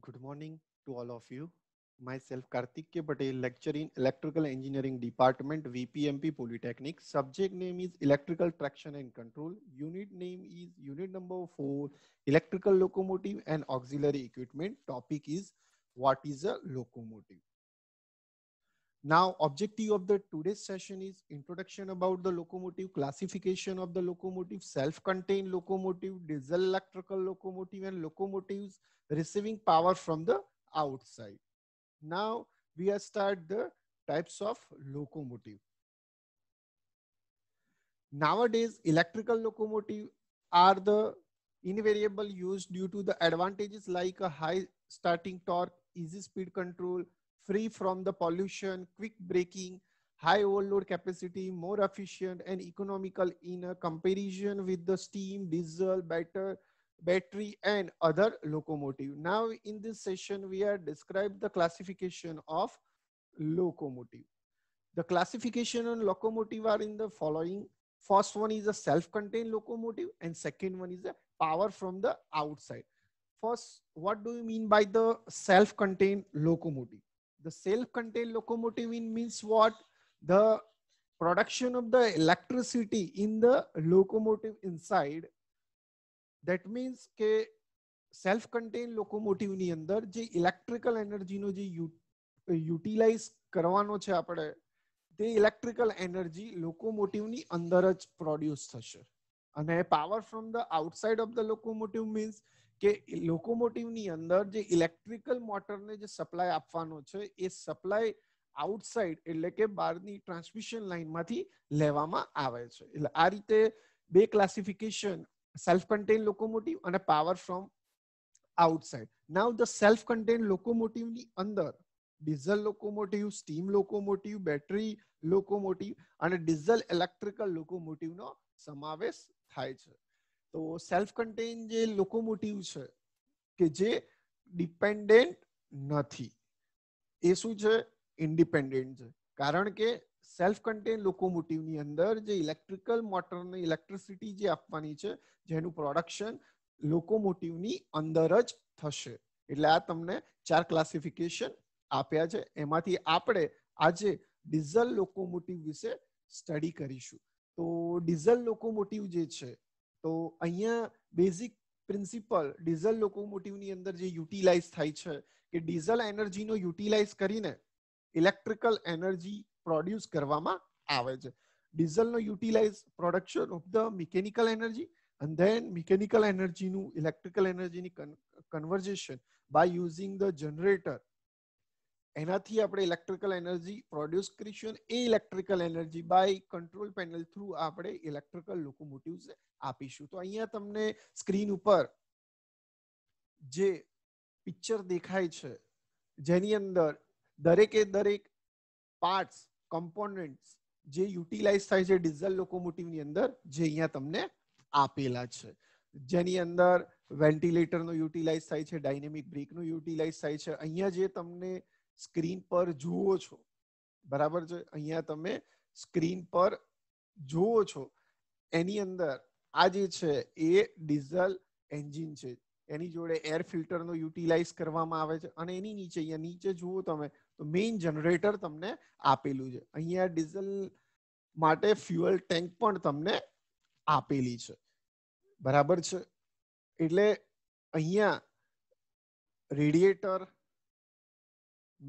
Good morning to all of you. Myself Kartik K. Patel, lecturer in Electrical Engineering Department, VPMP Polytechnic. Subject name is Electrical Traction and Control. Unit name is Unit Number 4, Electrical Locomotive and Auxiliary Equipment. Topic is What is a Locomotive? Now, objective of the today's session is introduction about the locomotive, classification of the locomotive, self-contained locomotive, diesel electrical locomotive, and locomotives receiving power from the outside. Now, we are start the types of locomotive. Nowadays, electrical locomotive are the invariable used due to the advantages like a high starting torque, easy speed control, free from the pollution, quick braking, high overload capacity, more efficient and economical in a comparison with the steam, diesel, batter, battery and other locomotive. Now in this session, we are describe the classification of locomotive. The classification on locomotive are in the following. First one is a self-contained locomotive and second one is a power from the outside. First, what do you mean by the self-contained locomotive? The self-contained locomotive means what? The production of the electricity in the locomotive inside. That means કે self-contained locomotive ની અંદર જે electrical energy નો જે utilize કરવાનો છે આપણે તે electrical energy લોકોમોટિવની અંદર જ પ્રોડ્યુસ થશે અને power from the outside of the locomotive means કે લોકોમોટિવની અંદર જે ઇલેક્ટ્રિકલ મોટરને જે સપ્લાય આપવાનો છે એ સપ્લાય આઉટસાઇડ એટલે કે બહારની ટ્રાન્સમિશન લાઇનમાંથી લેવામાં આવે છે એટલે આ રીતે બે ક્લાસિફિકેશન સેલ્ફ કન્ટેન લોકોમોટિવ અને power from outside now the self contain લોકોમોટિવની અંદર diesel locomotive steam locomotive battery locomotive અને ડીઝલ ઇલેક્ટ્રિકલ લોકોમોટિવનો સમાવેશ થાય છે તો સેલ્ફ કન્ટેન જે લોકોમોટિવ છે કે જે ડિપેન્ડન્ટ નથી એ શું છે ઇન્ડિપેન્ડન્ટ છે કારણ કે સેલ્ફ કન્ટેન લોકોમોટિવની અંદર જે ઇલેક્ટ્રિકલ મોટરની ઇલેક્ટ્રિસિટી જે આપવાની છે જેનું પ્રોડક્શન લોકોમોટિવની અંદર જ થશે એટલે આ તમને ચાર ક્લાસિફિકેશન આપ્યા છે એમાંથી આપણે આજે ડીઝલ લોકોમોટિવ વિશે સ્ટડી કરીશું તો ડીઝલ લોકોમોટિવ જે છે તો અહીંયા બેઝિક પ્રિન્સિપલ ડીઝલ લોકોમોટિવની અંદર જે યુટિલાઇઝ થાય છે કે ડીઝલ એનર્જીનો યુટિલાઇઝ કરીને ઇલેક્ટ્રિકલ એનર્જી પ્રોડ્યુસ કરવામાં આવે છે ડીઝલનો utilise production of the mechanical energy and then mechanical એનર્જીનું ઇલેક્ટ્રિકલ એનર્જીની energy by using the generator એનાથી આપણે ઇલેક્ટ્રિકલ એનર્જી પ્રોડ્યુસ કરીશું એ electrical energy by control panel through આપણે ઇલેક્ટ્રિકલ લોકોમોટિવ આપીશું તો અહીંયા તમને સ્ક્રીન ઉપર જે પિક્ચર દેખાય છે જેની અંદર દરેકે દરેક પાર્ટસ કમ્પોનન્ટ્સ જે યુટિલાઇઝ થાય છે ડીઝલ લોકોમોટિવની અંદર જે અહીંયા તમને આપેલા છે જેની અંદર વેન્ટિલેટરનો યુટિલાઇઝ થાય છે ડાયનેમિક બ્રેકનો યુટિલાઇઝ થાય છે અહીંયા જે તમને સ્ક્રીન પર જુઓ છો બરાબર છે અહીંયા તમે સ્ક્રીન પર જુઓ છો એની અંદર આ જે છે એ ડીઝલ એન્જિન છે એની જોડે એર ફિલ્ટરનો યુટિલાઇઝ કરવામાં આવે છે અને એની નીચે અહીંયા નીચે જુઓ તમે તો મેઇન જનરેટર તમને આપેલું છે અહીંયા ડીઝલ માટે ફ્યુઅલ ટેન્ક પણ તમને આપેલી છે બરાબર છે એટલે અહીંયા radiator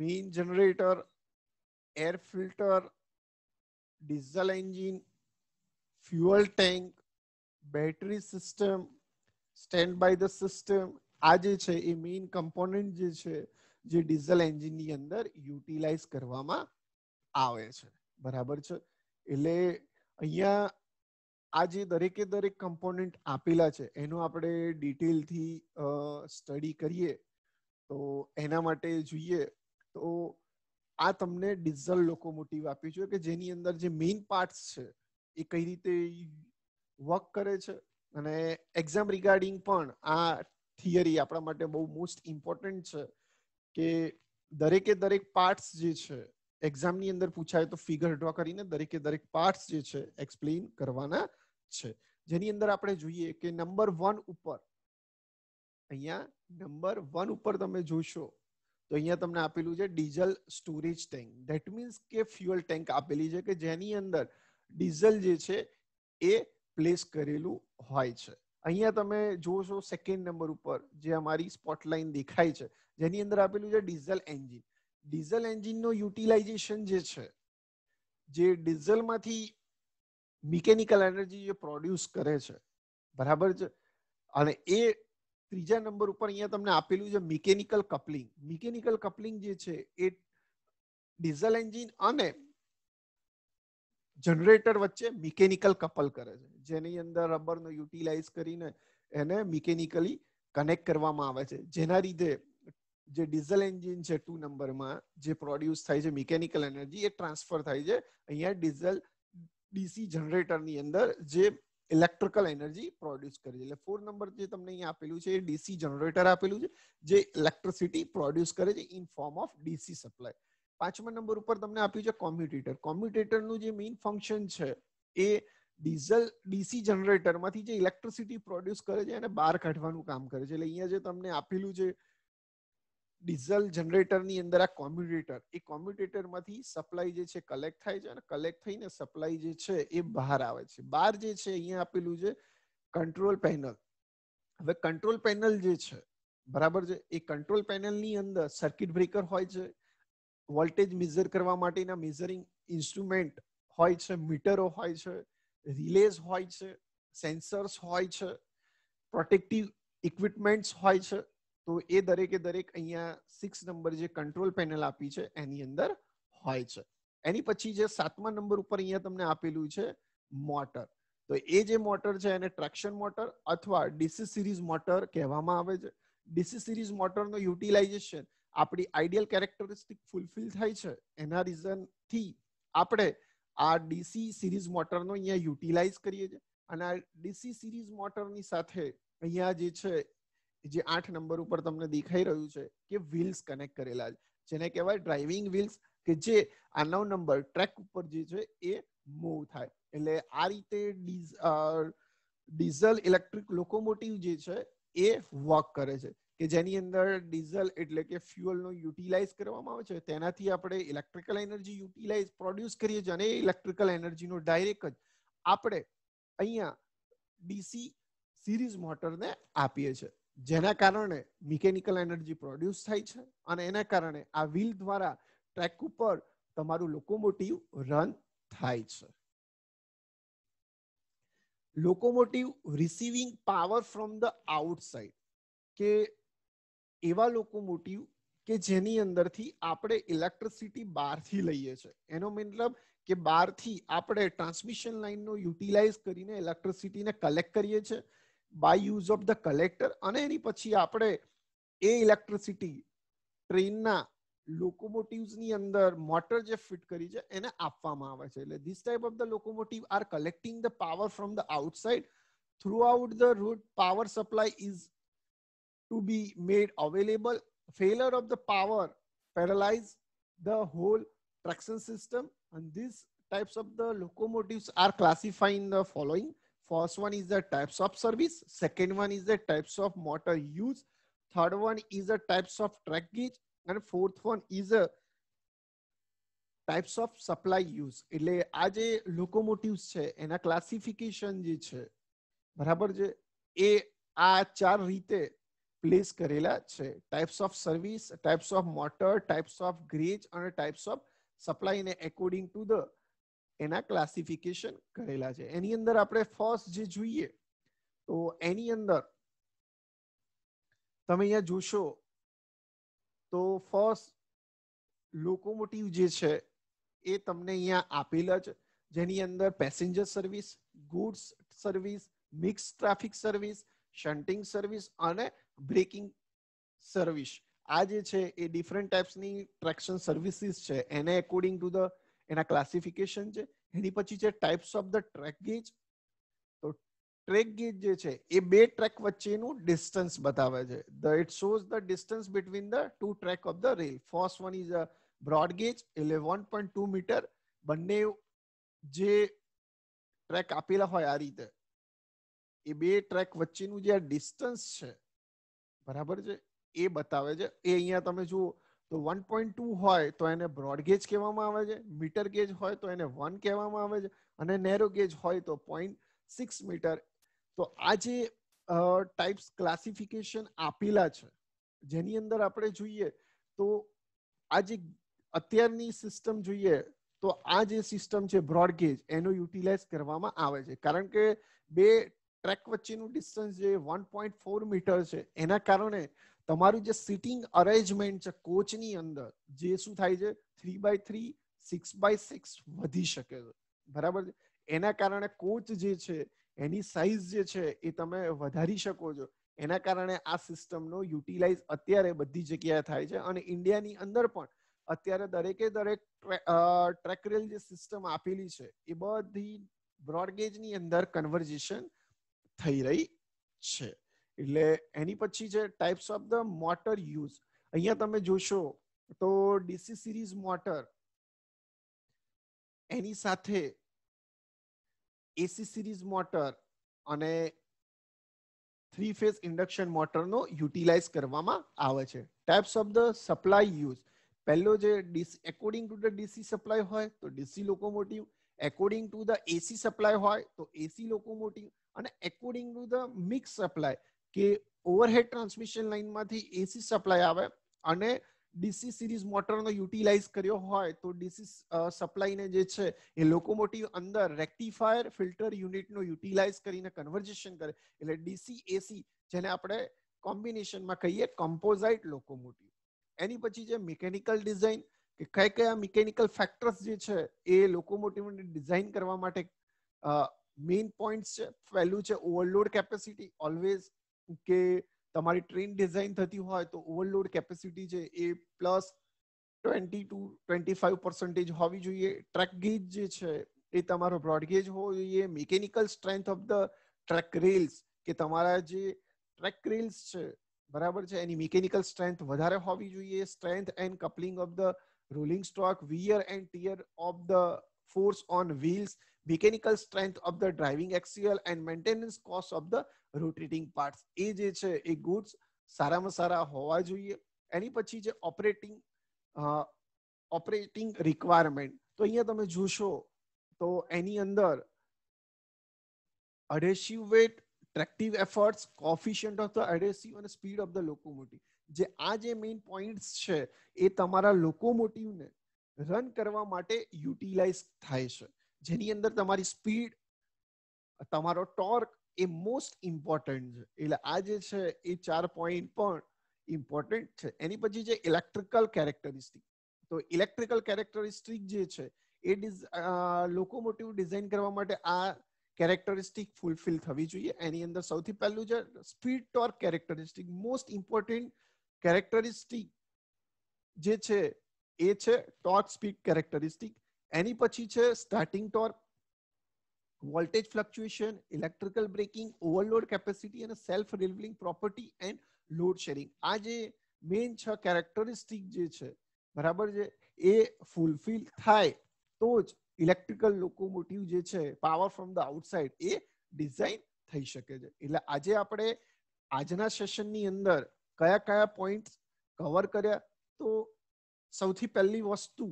main generator air filter diesel engine fuel tank battery system stand by the system આ જે છે એ મેઇન કમ્પોનન્ટ જે છે જે ડીઝલ એન્જિનની અંદર યુટિલાઇઝ કરવામાં આવે છે બરાબર છે એટલે અહીંયા આ જે દરેકે દરેક કમ્પોનન્ટ આપેલા છે એનો આપણે ડિટેલથી સ્ટડી કરીએ તો એના માટે જોઈએ તો આ તમને ડીઝલ લોકોમોટિવ આપ્યું છે કે જેની અંદર જે મેઇન પાર્ટ્સ છે એ કઈ રીતે વર્ક કરે છે અને એક્ઝામ રિગાર્ડિંગ પણ આ થિયરી આપણા માટે બહુ મોસ્ટ ઇમ્પોર્ટન્ટ છે કે દરેકે દરેક પાર્ટ્સ જે છે એક્ઝામની અંદર પૂછાય તો ફિગર ડ્રો કરીને દરેકે દરેક પાર્ટ્સ જે છે એક્સપ્લેન કરવાના છે જેની અંદર આપણે જોઈએ કે નંબર વન ઉપર અહીંયા નંબર વન ઉપર તમે જોશો તો અહીંયા તમને આપેલું છે diesel storage tank that means કે ફ્યુઅલ ટેન્ક આપેલી છે કે જેની અંદર ડીઝલ જે છે એ પ્લેસ કરેલું હોય છે અહીંયા તમે જોશો સેકન્ડ નંબર ઉપર જે અમારી સ્પોટલાઇન દેખાય છે જેની અંદર આપેલું છે ડીઝલ એન્જિન ડીઝલ એન્જિનનો યુટિલાઇઝેશન જે છે જે ડીઝલમાંથી મિકેનિકલ એનર્જી જે પ્રોડ્યુસ કરે છે બરાબર છે અને એ ત્રીજા નંબર ઉપર અહીંયા તમને આપેલું છે મિકેનિકલ કપલિંગ મિકેનિકલ કપલિંગ જે છે એ ડીઝલ એન્જિન અને જનરેટર વચ્ચે મિકેનિકલ કપલ કરે છે જેની અંદર રબરનો યુટિલાઇઝ કરીને એને મિકેનિકલી કનેક્ટ કરવામાં આવે છે જેના લીધે જે ડીઝલ એન્જિન છે ટુ નંબરમાં જે પ્રોડ્યુસ થાય છે મિકેનિકલ એનર્જી એ ટ્રાન્સફર થાય છે અહીંયા ડીઝલ ડીસી જનરેટરની અંદર જે ઇલેક્ટ્રિકલ એનર્જી પ્રોડ્યુસ કરે છે એટલે ફોર નંબર જે તમને અહીંયા આપેલું છે એ ડીસી જનરેટર આપેલું છે જે ઇલેક્ટ્રિસિટી પ્રોડ્યુસ કરે છે in form of DC supply પાંચમા નંબર ઉપર તમને આપ્યું છે કોમ્યુટેટર કોમ્યુટેટરનું જે મેઇન ફંક્શન છે એ ડીઝલ ડીસી જનરેટરમાંથી જે ઇલેક્ટ્રિસિટી પ્રોડ્યુસ કરે છે એને બહાર કાઢવાનું કામ કરે છે એટલે અહીંયા જે તમને આપેલું છે ડીઝલ જનરેટરની અંદર આ કોમ્યુટેટર એ કોમ્યુટેટરમાંથી સપ્લાય જે છે કલેક્ટ થાય છે અને કલેક્ટ થઈને સપ્લાય જે છે એ બહાર આવે છે બહાર જે છે અહીંયા આપેલું છે કંટ્રોલ પેનલ હવે કંટ્રોલ પેનલ જે છે બરાબર છે એ કંટ્રોલ પેનલની અંદર સર્કિટ બ્રેકર હોય છે વોલ્ટેજ મેઝર કરવા માટેના મેઝરિંગ ઇન્સ્ટ્રુમેન્ટ હોય છે મીટરો હોય છે રિલેઝ હોય છે સેન્સર્સ હોય છે પ્રોટેક્ટિવ ઇક્વિપમેન્ટ્સ હોય છે તો એ દરેકે દરેક અહીંયા સિક્સ નંબર જે કંટ્રોલ પેનલ આપી છે એની અંદર હોય છે એની પછી જે સાતમા નંબર ઉપર અહીંયા તમને આપેલું છે મોટર તો એ જે મોટર છે એને ટ્રેક્શન મોટર અથવા ડીસી સિરીઝ મોટર કહેવામાં આવે છે ડીસી સિરીઝ મોટરનો યુટિલાઇઝેશન આપણી આઈડિયલ કેરેક્ટરિસ્ટિક ફૂલફિલ થાય છે એના રીઝનથી આપણે આ ડીસી સિરીઝ મોટરનો અહીંયા યુટિલાઇઝ કરીએ છીએ અને આ ડીસી સિરીઝ મોટરની સાથે અહીંયા જે છે જે આઠ નંબર ઉપર તમને દેખાઈ રહ્યું છે કે વ્હીલ્સ કનેક્ટ કરેલા છે જેને કહેવાય ડ્રાઇવિંગ વ્હીલ્સ કે જે આ નવ નંબર ટ્રેક ઉપર જે છે એ મૂવ થાય એટલે આ રીતે ડીઝલ ઇલેક્ટ્રિક લોકોમોટિવ જે છે એ વર્ક કરે છે કે જેની અંદર ડીઝલ એટલે કે ફ્યુઅલનો યુટિલાઇઝ કરવામાં આવે છે તેનાથી આપણે ઇલેક્ટ્રિકલ એનર્જી યુટિલાઇઝ પ્રોડ્યુસ કરીએ છીએ અને ઇલેક્ટ્રિકલ એનર્જીનો ડાયરેક્ટ જ આપણે અહીંયા ડીસી સિરીઝ મોટરને આપીએ છીએ જેના કારણે મિકેનિકલ એનર્જી પ્રોડ્યુસ થાય છે અને એના કારણે આ વ્હીલ દ્વારા ટ્રેક ઉપર તમારું લોકોમોટિવ રન થાય છે locomotive receiving power from the outside કે એવા લોકોમોટિવ કે જેની અંદરથી આપણે ઇલેક્ટ્રિસિટી બહારથી લઈએ છીએ એનો મતલબ કે બહારથી આપણે ટ્રાન્સમિશન લાઇનનો યુટિલાઇઝ કરીને ઇલેક્ટ્રિસિટીને કલેક્ટ કરીએ છીએ by use of the collector અને એની પછી આપણે એ ઇલેક્ટ્રિસિટી ટ્રેનના લોકોમોટિવ્સની અંદર મોટર જે ફિટ કરી છે એને આપવામાં આવે છે એટલે this type of the locomotive are collecting the power from the outside throughout the route power supply is to be made available failure of the power paralyse the whole traction system અને this types of the locomotives are classified in following First one is the types of service. Second one is the types of motor use. Third one is the types of track gauge. અને fourth one is a types of supply use એટલે આ જે locomotives છે એના classification જે છે બરાબર છે એ આ ચાર રીતે પ્લેસ કરેલા છે types of service types of motor types of gauge અને ટાઈપ્સ ઓફ સપ્લાય ને એકોર્ડિંગ ટુ ધ એના ક્લાસિફિકેશન કરેલા છે એની અંદર આપણે ફર્સ્ટ જે જોઈએ તો એની અંદર તમે અહીંયા જોશો તો ફર્સ્ટ લોકોમોટિવ જે છે એ તમને અહીંયા આપેલા છે જેની અંદર passenger service goods service mix traffic service shunting service અને બ્રેકિંગ સર્વિસ આ જે છે એ ડિફરન્ટ ટાઈપ્સની ટ્રેક્શન સર્વિસીસ છે એને એકોર્ડિંગ ટુ ધ એના ક્લાસિફિકેશન છે એની પછી છે types of the track gauge તો ટ્રેક ગેજ જે છે એ બે ટ્રેક વચ્ચેનું ડિસ્ટન્સ બતાવે છે the it shows the distance between the two track of the rail first one is a broad gauge એટલે વન પોઈન્ટ ટુ મીટર બંને જે ટ્રેક આપેલા હોય આ રીતે એ બે ટ્રેક વચ્ચેનું જે આ ડિસ્ટન્સ છે બરાબર છે એ બતાવે છે એ અહીંયા તમે જુઓ તો વન પોઈન્ટ હોય તો એને બ્રોડ ગેજ કહેવામાં આવે છે મીટર ગેજ હોય તો એને વન કહેવામાં આવે છે અને નેરો ગેજ હોય તો પોઈન્ટ સિક્સ મીટર તો આ જે ટાઈપ્સ ક્લાસિફિકેશન આપેલા છે જેની અંદર આપણે જોઈએ તો આ જે અત્યારની સિસ્ટમ જોઈએ તો આ જે સિસ્ટમ છે બ્રોડ ગેજ એનો યુટિલાઇઝ કરવામાં આવે છે કારણ કે બે ટ્રેક વચ્ચેનું ડિસ્ટન્સ જે વન પોઈન્ટ ફોર મીટર છે એના કારણે તમારું જે સિટિંગ અરેન્જમેન્ટ છે કોચની અંદર જે શું થાય છે three by three six by six વધી શકે છે બરાબર એના કારણે કોચ જે છે એની સાઇઝ જે છે એ તમે વધારી શકો છો એના કારણે આ સિસ્ટમનો યુટિલાઇઝ અત્યારે બધી જગ્યાએ થાય છે અને ઇન્ડિયાની અંદર પણ અત્યારે દરેકે દરેક ટ્રેકરેલ જે સિસ્ટમ આપેલી છે એ બધી બ્રોડગેજની અંદર કન્વર્જેશન થઈ રહી છે એટલે એની પછી છે types of the motor use અહીંયા તમે જોશો તો ડીસી સિરીઝ મોટર એની સાથે એસી સિરીઝ મોટર અને થ્રી ફેઝ ઇન્ડક્શન મોટરનો યુટિલાઇઝ કરવામાં આવે છે types of the supply use પહેલો જે DC according to the DC supply હોય તો DC locomotive according to the AC supply હોય તો એસી લોકોમોટિવ અને according to the mix supply કે ઓવરહેડ ટ્રાન્સમિશન લાઇનમાંથી એસી સપ્લાય આવે અને ડીસી સિરીઝ મોટરનો યુટિલાઇઝ કર્યો હોય તો ડીસી સપ્લાયને જે છે એ લોકોમોટિવ અંદર રેક્ટિફાયર ફિલ્ટર યુનિટનો યુટિલાઇઝ કરીને કન્વર્જેશન કરે એટલે ડીસી એસી જેને આપણે કોમ્બિનેશનમાં કહીએ કમ્પોઝાઇટ લોકોમોટિવ એની પછી જે મિકેનિકલ ડિઝાઇન કે કયા કયા મિકેનિકલ ફેક્ટર્સ જે છે એ લોકોમોટિવને ડિઝાઇન કરવા માટે મેઇન પોઈન્ટ્સ છે પહેલું છે ઓવરલોડ કેપેસિટી ઓલવેઝ કે તમારી ટ્રેન ડિઝાઇન થતી હોય તો ઓવરલોડ કેપેસિટી છે એ plus twenty to twenty five percentage હોવી જોઈએ ટ્રેક ગેજ જે છે એ તમારો બ્રોડગેજ હોવો જોઈએ mechanical strength of the track rails કે તમારા જે ટ્રેક રેલ્સ છે બરાબર છે એની મિકેનિકલ સ્ટ્રેન્થ વધારે હોવી જોઈએ strength and coupling of the rolling stock wear and tear of the force on wheels, mechanical strength of the driving axial and maintenance cost of the rotating parts એ જે છે એ goods સારામાં સારા હોવા જોઈએ એની પછી જે ઓપરેટિંગ ઓપરેટિંગ રિક્વાયરમેન્ટ તો અહીંયા તમે જોશો તો એની અંદર adhesive weight tractive efforts coefficient of the adhesive અને સ્પીડ ઓફ ધ લોકોમોટિવ જે આ જે મેઇન પોઈન્ટ્સ છે એ તમારા લોકોમોટિવને રન કરવા માટે યુટિલાઇઝ થાય છે જેની અંદર તમારી સ્પીડ તમારો ટોર્ક એ મોસ્ટ ઇમ્પોર્ટન્ટ છે એટલે આ જે છે એ ચાર પોઈન્ટ પણ ઇમ્પોર્ટન્ટ છે એની પછી જે ઇલેક્ટ્રિકલ કેરેક્ટરિસ્ટિક તો ઇલેક્ટ્રિકલ કેરેક્ટરિસ્ટિક જે છે એ લોકોમોટિવ ડિઝાઇન કરવા માટે આ કેરેક્ટરિસ્ટિક ફૂલફિલ થવી જોઈએ એની અંદર સૌથી પહેલું છે speed torque characteristic most important characteristic જે છે એ છે ટોર્ક સ્પીડ કેરેક્ટરિસ્ટિક એની પછી છે starting torque voltage fluctuation electrical braking overload capacity અને self relieving property and load sharing આ જે મેઇન છ કેરેક્ટરિસ્ટિક જે છે બરાબર છે એ ફૂલફિલ થાય તો જ ઇલેક્ટ્રિકલ લોકોમોટિવ જે છે પાવર ફ્રોમ ધ આઉટસાઇડ એ ડિઝાઇન થઈ શકે છે એટલે આજે આપણે આજના સેશનની અંદર કયા કયા પોઈન્ટ કવર કર્યા તો સૌથી પહેલી વસ્તુ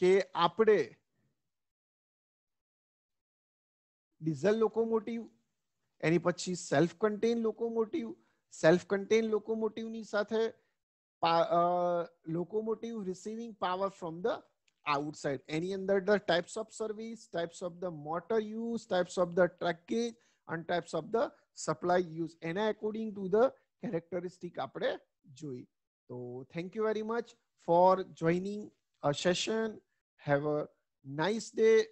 કે આપણે ડીઝલ લોકોમોટિવ એની પછી self contain locomotive self contain લોકોમોટિવની સાથે locomotive receiving power from the outside any under the types of service types of the motor use types of the truckage and types of the supply use and according to the characteristic આપણે જોઈ So thank you very much for joining our session. Have a nice day.